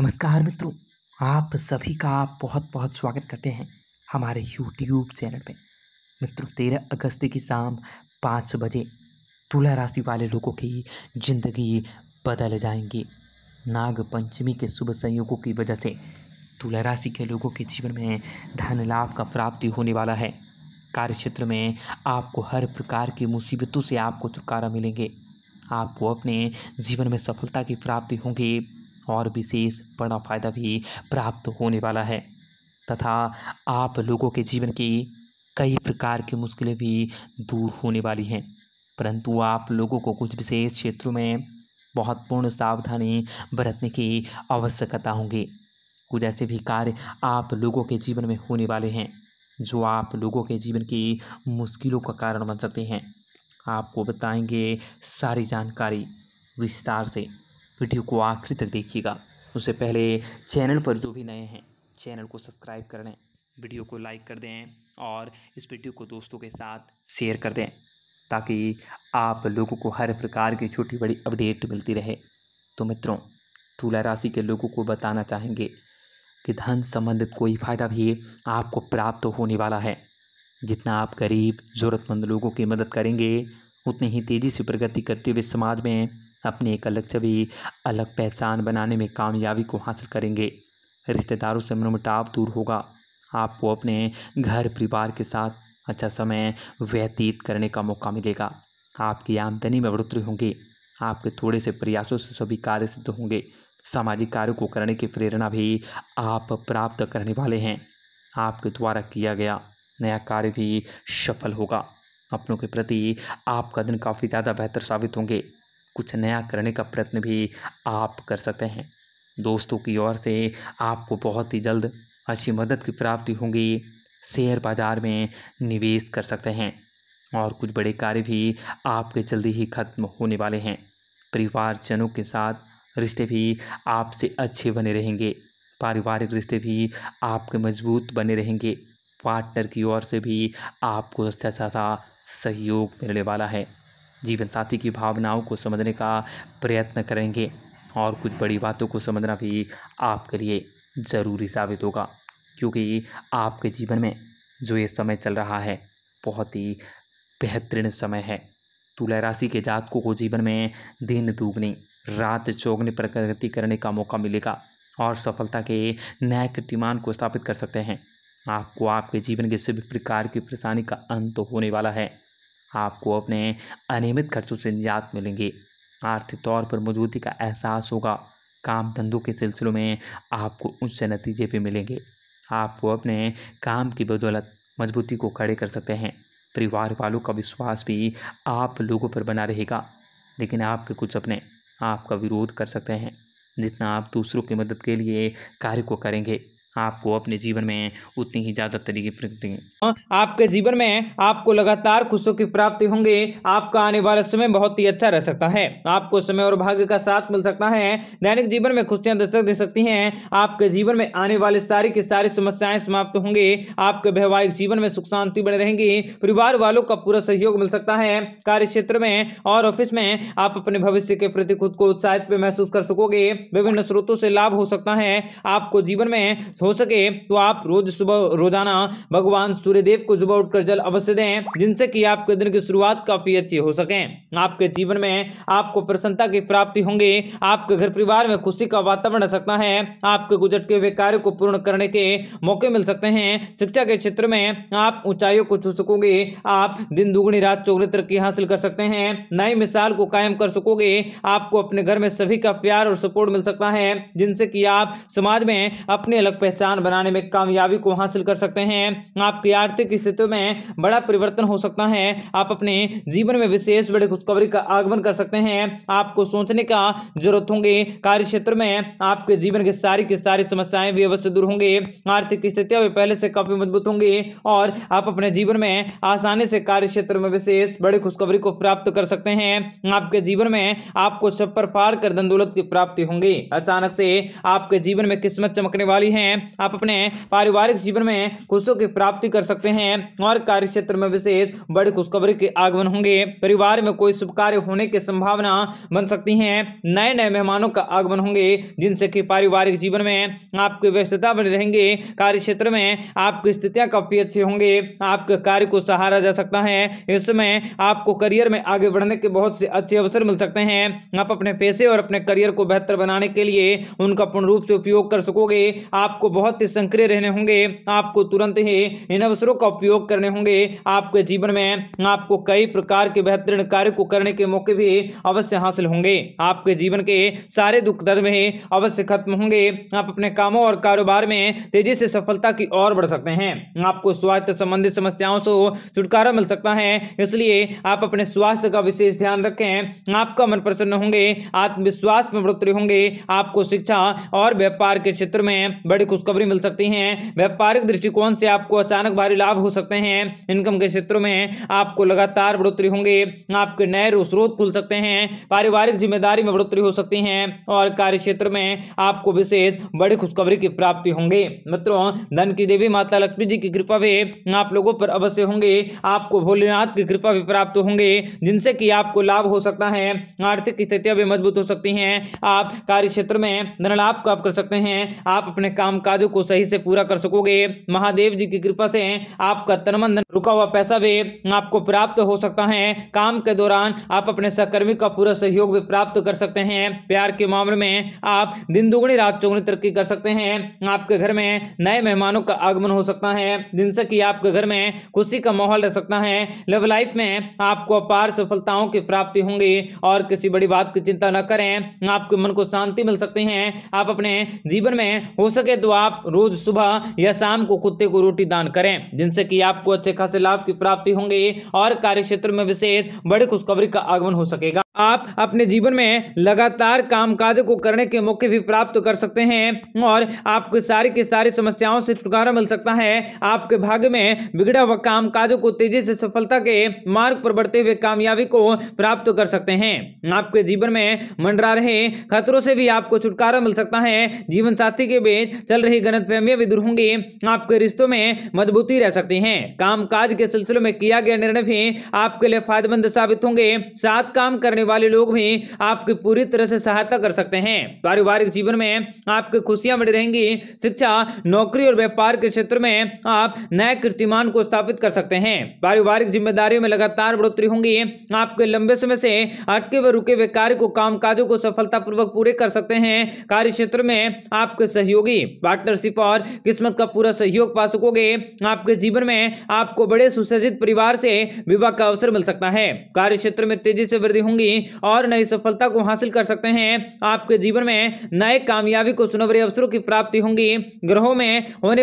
नमस्कार मित्रों आप सभी का बहुत बहुत स्वागत करते हैं हमारे यूट्यूब चैनल पे मित्रों तेरह अगस्त की शाम पाँच बजे तुला राशि वाले लोगों की जिंदगी बदल जाएंगी नाग पंचमी के शुभ संयोगों की वजह से तुला राशि के लोगों के जीवन में धन लाभ का प्राप्ति होने वाला है कार्य क्षेत्र में आपको हर प्रकार की मुसीबतों से आपको छुटकारा मिलेंगे आपको अपने जीवन में सफलता की प्राप्ति होंगी और विशेष बड़ा फायदा भी प्राप्त होने वाला है तथा आप लोगों के जीवन की कई प्रकार की मुश्किलें भी दूर होने वाली हैं परंतु आप लोगों को कुछ विशेष क्षेत्रों में बहुत पूर्ण सावधानी बरतने की आवश्यकता होंगी कुछ ऐसे भी कार्य आप लोगों के जीवन में होने वाले हैं जो आप लोगों के जीवन की मुश्किलों का कारण बन सकते हैं आपको बताएंगे सारी जानकारी विस्तार से वीडियो को आखिरी तक देखिएगा उससे पहले चैनल पर जो भी नए हैं चैनल को सब्सक्राइब कर लें वीडियो को लाइक कर दें और इस वीडियो को दोस्तों के साथ शेयर कर दें ताकि आप लोगों को हर प्रकार की छोटी बड़ी अपडेट मिलती रहे तो मित्रों तुला राशि के लोगों को बताना चाहेंगे कि धन संबंधित कोई फ़ायदा भी आपको प्राप्त होने वाला है जितना आप गरीब ज़रूरतमंद लोगों की मदद करेंगे उतनी ही तेज़ी से प्रगति करते हुए समाज में अपनी एक अलग छवि अलग पहचान बनाने में कामयाबी को हासिल करेंगे रिश्तेदारों से मनमुटाव दूर होगा आपको अपने घर परिवार के साथ अच्छा समय व्यतीत करने का मौका मिलेगा आपकी आमदनी में बढ़ोतरी होंगी आपके थोड़े से प्रयासों से सभी कार्य सिद्ध होंगे सामाजिक कार्यों को करने की प्रेरणा भी आप प्राप्त करने वाले हैं आपके द्वारा किया गया नया कार्य भी सफल होगा अपनों के प्रति आपका दिन काफ़ी ज़्यादा बेहतर साबित होंगे कुछ नया करने का प्रयत्न भी आप कर सकते हैं दोस्तों की ओर से आपको बहुत ही जल्द अच्छी मदद की प्राप्ति होगी शेयर बाजार में निवेश कर सकते हैं और कुछ बड़े कार्य भी आपके जल्दी ही खत्म होने वाले हैं परिवारजनों के साथ रिश्ते भी आपसे अच्छे बने रहेंगे पारिवारिक रिश्ते भी आपके मजबूत बने रहेंगे पार्टनर की ओर से भी आपको अच्छा सहयोग मिलने वाला है जीवन साथी की भावनाओं को समझने का प्रयत्न करेंगे और कुछ बड़ी बातों को समझना भी आपके लिए ज़रूरी साबित होगा क्योंकि आपके जीवन में जो ये समय चल रहा है बहुत ही बेहतरीन समय है तुला राशि के जातकों को जीवन में दिन दुगनी रात चौगनी प्रगति करने का मौका मिलेगा और सफलता के नए कीर्तिमान को स्थापित कर सकते हैं आपको आपके जीवन के सभी प्रकार की परेशानी का अंत होने वाला है आपको अपने अनियमित खर्चों से निजात मिलेंगी आर्थिक तौर पर मजबूती का एहसास होगा काम धंधों के सिलसिलों में आपको उससे नतीजे भी मिलेंगे आपको अपने काम की बदौलत मजबूती को खड़े कर सकते हैं परिवार वालों का विश्वास भी आप लोगों पर बना रहेगा लेकिन आपके कुछ अपने आपका विरोध कर सकते हैं जितना आप दूसरों की मदद के लिए कार्य को करेंगे आपको अपने जीवन में उतनी ही ज़्यादा तरीके प्रगति हाँ, आपके जीवन में आपको लगातार खुशियों की प्राप्ति होंगे आपका आने वाला समय बहुत ही अच्छा रह सकता है आपको समय और भाग्य का साथ मिल सकता है दैनिक जीवन में खुशियां दस्तक दे सकती हैं आपके जीवन में आने वाले सारी की सारी समस्याएं समाप्त होंगे आपके वैवाहिक जीवन में सुख शांति बने रहेंगे परिवार वालों का पूरा सहयोग मिल सकता है कार्य क्षेत्र में और ऑफिस में आप अपने भविष्य के प्रति खुद को उत्साहित महसूस कर सकोगे विभिन्न स्रोतों से लाभ हो सकता है आपको जीवन में हो सके तो आप रोज सुबह रोजाना भगवान सूर्यदेव को सुबह उठकर जल अवश्य दें जिनसे कि आपके दिन की शुरुआत काफी अच्छी हो सके आपके जीवन में आपको प्रसन्नता की प्राप्ति होंगी आपके घर परिवार में खुशी का वातावरण सकता है आपके गुजरते हुए कार्य को पूर्ण करने के मौके मिल सकते हैं शिक्षा के क्षेत्र में आप ऊंचाइयों को छू सकोगे आप दिन दुगुनी रात चौगड़ी तरक्की हासिल कर सकते हैं नई मिसाल को कायम कर सकोगे आपको अपने घर में सभी का प्यार और सपोर्ट मिल सकता है जिनसे कि आप समाज में अपने अलग पहचान बनाने में कामयाबी को हासिल कर सकते हैं आपकी आर्थिक स्थिति में बड़ा परिवर्तन हो सकता है आप अपने जीवन में विशेष बड़ी खुशखबरी का आगमन कर सकते हैं आपको सोचने का जरूरत होंगे कार्य क्षेत्र में आपके जीवन की सारी की सारी समस्याएं भी अवश्य दूर होंगे आर्थिक स्थितियां भी पहले से काफी मजबूत होंगी और आप अपने जीवन में आसानी से कार्य क्षेत्र में विशेष बड़ी खुशखबरी को प्राप्त कर सकते हैं आपके जीवन में आपको सब पर पार कर दंदौलत की प्राप्ति होंगी अचानक से आपके जीवन में किस्मत चमकने वाली है आप अपने पारिवारिक जीवन में खुशियों की प्राप्ति कर सकते हैं और कार्य क्षेत्र में विशेष बड़ी खुशखबरी के आगमन होंगे परिवार में कोई शुभ कार्य होने की संभावना बन सकती है नए नए मेहमानों का आगमन होंगे जिनसे कि पारिवारिक जीवन में आपकी व्यस्तता बने रहेंगे कार्य क्षेत्र में आपकी स्थितियां काफी अच्छी होंगे आपके कार्य को सहारा जा सकता है इसमें आपको करियर में आगे बढ़ने के बहुत से अच्छे अवसर मिल सकते हैं आप अपने पैसे और अपने करियर को बेहतर बनाने के लिए उनका पूर्ण रूप से उपयोग कर सकोगे आपको आपको बहुत ही सक्रिय रहने होंगे आपको तुरंत ही इन अवसरों का उपयोग करने होंगे आपके जीवन में आपको कई प्रकार के बेहतरीन कार्य को करने के मौके भी अवश्य हासिल होंगे आपके जीवन के सारे दुख दर्द में अवश्य खत्म होंगे आप अपने कामों और कारोबार में तेजी से सफलता की ओर बढ़ सकते हैं आपको स्वास्थ्य संबंधित समस्याओं से छुटकारा मिल सकता है इसलिए आप अपने स्वास्थ्य का विशेष ध्यान रखें आपका मन प्रसन्न होंगे आत्मविश्वास में बढ़ोतरी होंगे आपको शिक्षा और व्यापार के क्षेत्र में बड़ी खुशखबरी मिल सकती है व्यापारिक दृष्टिकोण से आपको अचानक भारी लाभ हो सकते हैं इनकम के क्षेत्रों में आपको लगातार बढ़ोतरी होंगे आपके नए स्रोत खुल सकते हैं पारिवारिक जिम्मेदारी में बढ़ोतरी हो सकती है और कार्य क्षेत्र में आपको विशेष बड़ी खुशखबरी की प्राप्ति होंगे मित्रों धन की देवी माता लक्ष्मी जी की कृपा भी आप लोगों पर अवश्य होंगे आपको भोलेनाथ की कृपा भी प्राप्त होंगे जिनसे कि आपको लाभ हो सकता है आर्थिक स्थितियां भी मजबूत हो सकती हैं आप कार्य क्षेत्र में धन लाभ प्राप्त कर सकते हैं आप अपने काम कार्य को सही से पूरा कर सकोगे महादेव जी की कृपा से आपका तनमन धन रुका हुआ पैसा भी आपको प्राप्त हो सकता है काम के दौरान आप अपने सहकर्मी का पूरा सहयोग भी प्राप्त कर सकते हैं प्यार के मामले में आप दिन दुगुनी रात चौगुनी तरक्की कर सकते हैं आपके घर में नए मेहमानों का आगमन हो सकता है जिनसे की आपके घर में खुशी का माहौल रह सकता है लव लाइफ में आपको अपार सफलताओं की प्राप्ति होंगी और किसी बड़ी बात की चिंता न करें आपके मन को शांति मिल सकती है आप अपने जीवन में हो सके तो आप रोज सुबह या शाम को कुत्ते को रोटी दान करें जिनसे कि आपको अच्छे खासे लाभ की प्राप्ति होंगे और कार्य क्षेत्र में विशेष बड़ी खुशखबरी का आगमन हो सकेगा आप अपने जीवन में लगातार कामकाज को करने के मौके भी प्राप्त कर सकते हैं और आपको सारी की सारी समस्याओं से छुटकारा मिल सकता है आपके भाग्य में बिगड़ा हुआ काम काजों को तेजी से सफलता के मार्ग पर बढ़ते हुए कामयाबी को प्राप्त कर सकते हैं आपके जीवन में मंडरा रहे खतरों से भी आपको छुटकारा मिल सकता है जीवन साथी के बीच चल रही गलत फहमियाँ भी दूर होंगी आपके रिश्तों में मजबूती रह सकती है काम काज के सिलसिले में किया गया निर्णय भी आपके लिए फायदेमंद साबित होंगे साथ काम करने वाले लोग भी आपकी पूरी तरह से सहायता कर सकते हैं पारिवारिक जीवन में आपकी खुशियां बढ़ी रहेंगी शिक्षा नौकरी और व्यापार के क्षेत्र में आप नए कीर्तिमान को स्थापित कर सकते हैं पारिवारिक जिम्मेदारियों में लगातार बढ़ोतरी होंगी आपके लंबे समय से अटके हुए रुके हुए कार्य को काजों को सफलतापूर्वक पूरे कर सकते हैं कार्य क्षेत्र में आपके सहयोगी पार्टनरशिप और किस्मत का पूरा सहयोग पा सकोगे आपके जीवन में आपको बड़े सुसज्जित परिवार से विवाह का अवसर मिल सकता है कार्य क्षेत्र में तेजी से वृद्धि होंगी और नई सफलता को हासिल कर सकते हैं आपके जीवन में नए कामयाबी को सुनवरे अवसरों की प्राप्ति होंगी ग्रहों में होने